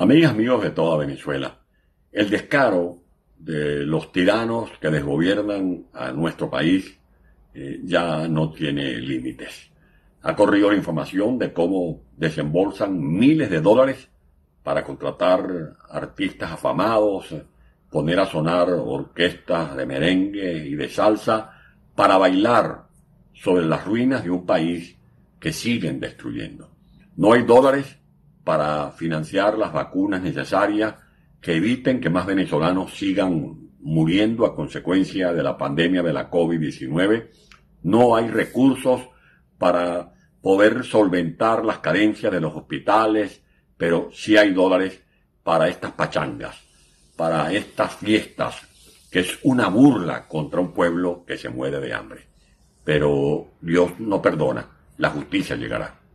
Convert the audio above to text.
Amigas, amigos de toda Venezuela, el descaro de los tiranos que desgobiernan a nuestro país eh, ya no tiene límites. Ha corrido la información de cómo desembolsan miles de dólares para contratar artistas afamados, poner a sonar orquestas de merengue y de salsa para bailar sobre las ruinas de un país que siguen destruyendo. No hay dólares para financiar las vacunas necesarias que eviten que más venezolanos sigan muriendo a consecuencia de la pandemia de la COVID-19. No hay recursos para poder solventar las carencias de los hospitales, pero sí hay dólares para estas pachangas, para estas fiestas, que es una burla contra un pueblo que se muere de hambre. Pero Dios no perdona, la justicia llegará.